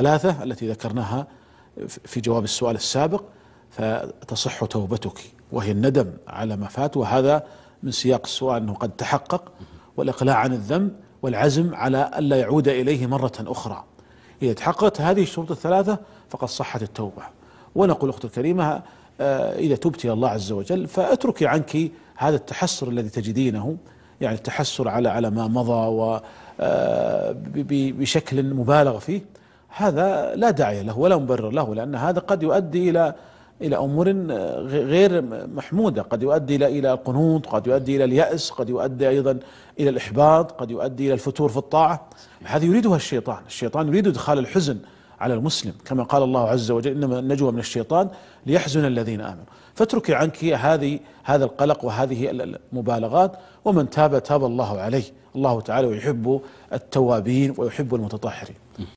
الثلاثة التي ذكرناها في جواب السؤال السابق فتصح توبتك وهي الندم على ما فات وهذا من سياق السؤال أنه قد تحقق والإقلاع عن الذنب والعزم على ألا يعود إليه مرة أخرى إذا تحققت هذه الشروط الثلاثة فقد صحت التوبة ونقول أخت الكريمة آه، إذا تبت إلى الله عز وجل فأتركي عنك هذا التحسر الذي تجدينه يعني التحسر على على ما مضى و آه، بشكل مبالغ فيه هذا لا داعي له ولا مبرر له لأن هذا قد يؤدي إلى إلى أمور غير محمودة قد يؤدي إلى إلى القنوط قد يؤدي إلى اليأس قد يؤدي أيضا إلى الإحباط قد يؤدي إلى الفتور في الطاعة هذه يريدها الشيطان الشيطان يريد إدخال الحزن على المسلم كما قال الله عز وجل إنما النجوى من الشيطان ليحزن الذين آمنوا فاتركي عنك هذه هذا القلق وهذه المبالغات ومن تاب تاب الله عليه الله تعالى يحب التوابين ويحب المتطهرين